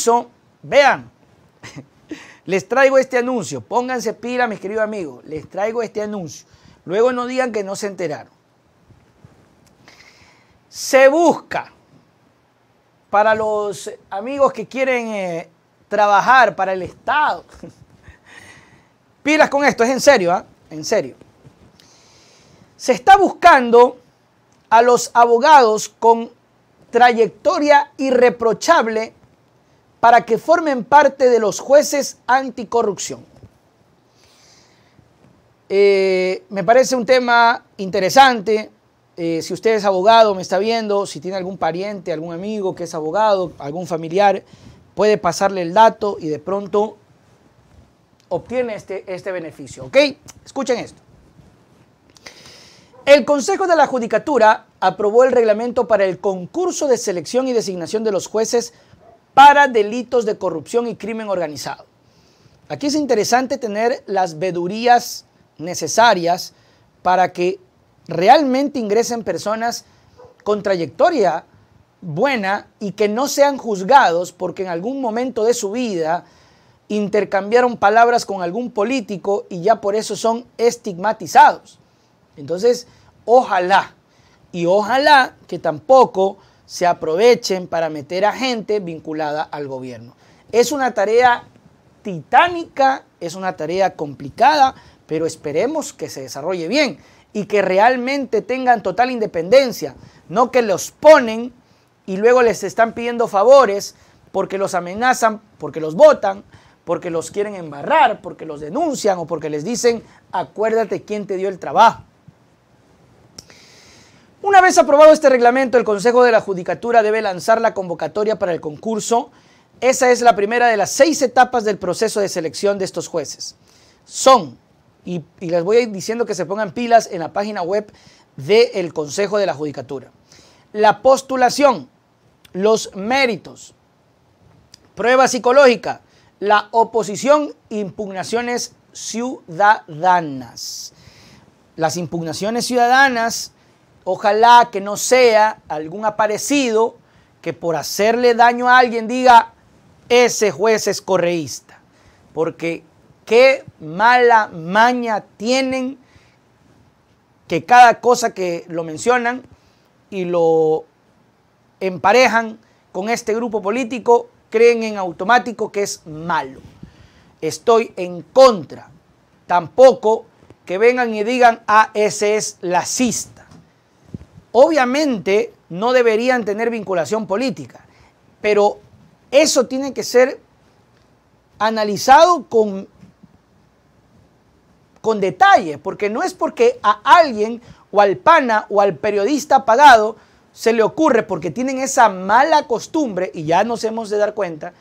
eso, vean, les traigo este anuncio. Pónganse pila, mis queridos amigos. Les traigo este anuncio. Luego no digan que no se enteraron. Se busca para los amigos que quieren eh, trabajar para el Estado. Pilas con esto, es en serio, ¿ah? En serio. Se está buscando a los abogados con trayectoria irreprochable para que formen parte de los jueces anticorrupción. Eh, me parece un tema interesante. Eh, si usted es abogado, me está viendo, si tiene algún pariente, algún amigo que es abogado, algún familiar, puede pasarle el dato y de pronto obtiene este, este beneficio. ¿Ok? Escuchen esto. El Consejo de la Judicatura aprobó el reglamento para el concurso de selección y designación de los jueces para delitos de corrupción y crimen organizado. Aquí es interesante tener las vedurías necesarias para que realmente ingresen personas con trayectoria buena y que no sean juzgados porque en algún momento de su vida intercambiaron palabras con algún político y ya por eso son estigmatizados. Entonces, ojalá, y ojalá que tampoco se aprovechen para meter a gente vinculada al gobierno. Es una tarea titánica, es una tarea complicada, pero esperemos que se desarrolle bien y que realmente tengan total independencia, no que los ponen y luego les están pidiendo favores porque los amenazan, porque los votan, porque los quieren embarrar, porque los denuncian o porque les dicen, acuérdate quién te dio el trabajo. Una vez aprobado este reglamento, el Consejo de la Judicatura debe lanzar la convocatoria para el concurso. Esa es la primera de las seis etapas del proceso de selección de estos jueces. Son, y, les voy diciendo que se pongan pilas en la página web del Consejo de la Judicatura. La postulación, los méritos, prueba psicológica, la oposición, impugnaciones ciudadanas. Las impugnaciones ciudadanas Ojalá que no sea algún aparecido que por hacerle daño a alguien diga, ese juez es correísta. Porque qué mala maña tienen que cada cosa que lo mencionan y lo emparejan con este grupo político, creen en automático que es malo. Estoy en contra. Tampoco que vengan y digan, ah, ese es lacista. Obviamente no deberían tener vinculación política, pero eso tiene que ser analizado con, con detalle, porque no es porque a alguien o al pana o al periodista pagado se le ocurre porque tienen esa mala costumbre, y ya nos hemos de dar cuenta,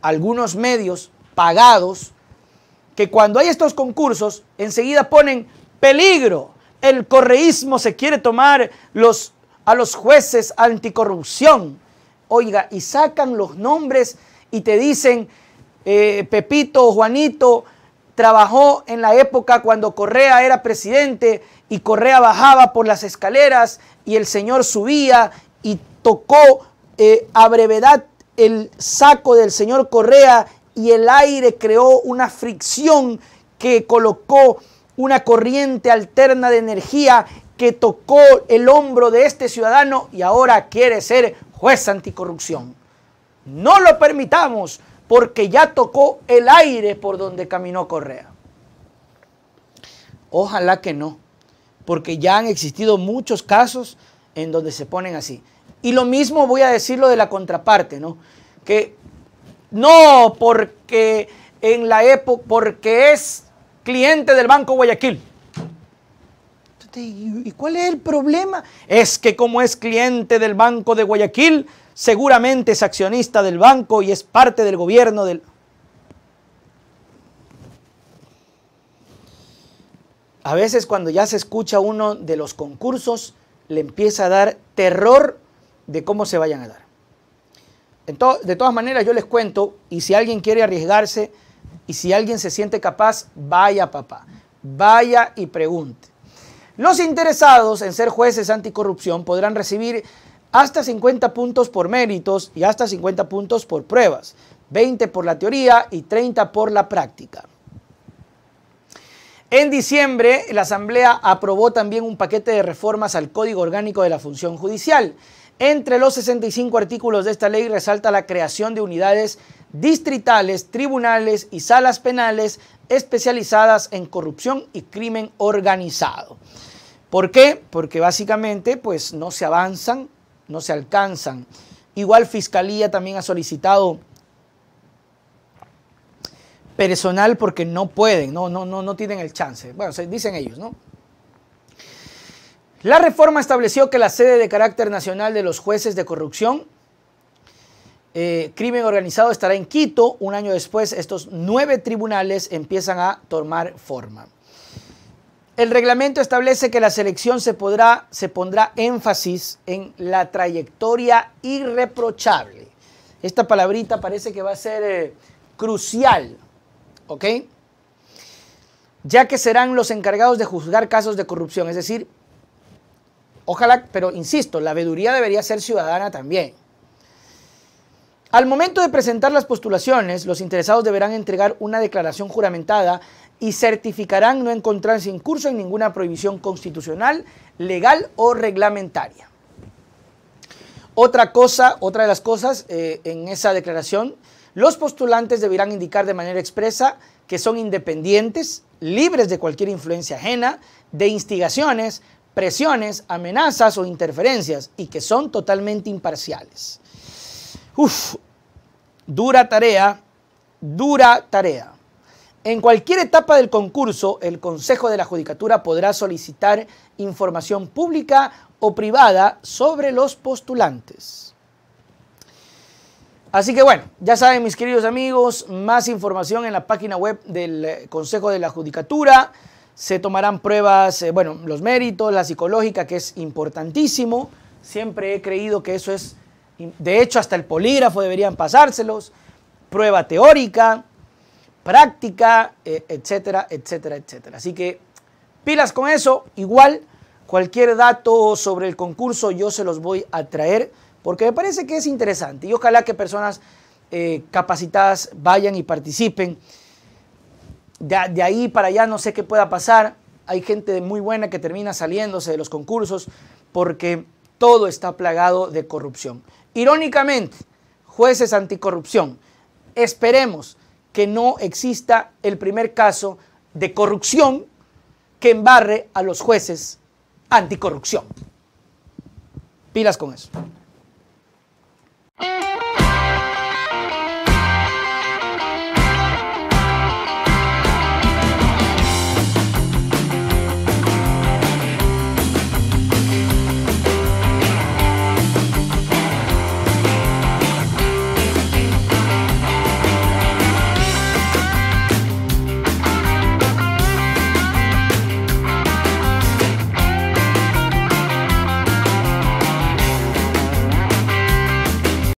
algunos medios pagados, que cuando hay estos concursos enseguida ponen peligro, el correísmo se quiere tomar a los jueces anticorrupción. Oiga, y sacan los nombres y te dicen, eh, Pepito, Juanito, trabajó en la época cuando Correa era presidente y Correa bajaba por las escaleras y el señor subía y tocó eh, a brevedad el saco del señor Correa y el aire creó una fricción que colocó una corriente alterna de energía que tocó el hombro de este ciudadano y ahora quiere ser juez anticorrupción. No lo permitamos porque ya tocó el aire por donde caminó Correa. Ojalá que no, porque ya han existido muchos casos en donde se ponen así. Y lo mismo voy a decirlo de la contraparte, ¿no? Que no porque en la época, porque es cliente del Banco Guayaquil. ¿Y cuál es el problema? Es que como es cliente del Banco de Guayaquil, seguramente es accionista del banco y es parte del gobierno del... A veces cuando ya se escucha uno de los concursos, le empieza a dar terror de cómo se vayan a dar. de todas maneras, yo les cuento, y si alguien quiere arriesgarse, y si alguien se siente capaz, vaya papá, vaya y pregunte. Los interesados en ser jueces anticorrupción podrán recibir hasta 50 puntos por méritos y hasta 50 puntos por pruebas, 20 por la teoría y 30 por la práctica. En diciembre, la Asamblea aprobó también un paquete de reformas al Código Orgánico de la Función Judicial. Entre los 65 artículos de esta ley resalta la creación de unidades distritales, tribunales y salas penales especializadas en corrupción y crimen organizado. ¿Por qué? Porque básicamente pues no se avanzan, no se alcanzan. Igual Fiscalía también ha solicitado personal porque no pueden, no, no, no, tienen el chance. Bueno, dicen ellos, ¿no? La reforma estableció que la sede de carácter nacional de los jueces de corrupción eh, crimen organizado estará en Quito. Un año después, estos nueve tribunales empiezan a tomar forma. El reglamento establece que la selección se, podrá, se pondrá énfasis en la trayectoria irreprochable. Esta palabrita parece que va a ser eh, crucial, ¿ok? Ya que serán los encargados de juzgar casos de corrupción, es decir, ojalá, pero insisto, la veduría debería ser ciudadana también. Al momento de presentar las postulaciones, los interesados deberán entregar una declaración juramentada y certificarán no encontrarse incurso en ninguna prohibición constitucional, legal o reglamentaria. Otra cosa, otra de las cosas eh, en esa declaración, los postulantes deberán indicar de manera expresa que son independientes, libres de cualquier influencia ajena, de instigaciones, presiones, amenazas o interferencias y que son totalmente imparciales. Uf, dura tarea, dura tarea. En cualquier etapa del concurso, el Consejo de la Judicatura podrá solicitar información pública o privada sobre los postulantes. Así que bueno, ya saben mis queridos amigos, más información en la página web del eh, Consejo de la Judicatura. Se tomarán pruebas, eh, bueno, los méritos, la psicológica, que es importantísimo. Siempre he creído que eso es de hecho, hasta el polígrafo deberían pasárselos, prueba teórica, práctica, eh, etcétera, etcétera, etcétera. Así que pilas con eso, igual cualquier dato sobre el concurso yo se los voy a traer porque me parece que es interesante y ojalá que personas eh, capacitadas vayan y participen. De, de, ahí para allá no sé qué pueda pasar. Hay gente muy buena que termina saliéndose de los concursos porque todo está plagado de corrupción. Irónicamente, jueces anticorrupción, esperemos que no exista el primer caso de corrupción que embarre a los jueces anticorrupción. Pilas con eso.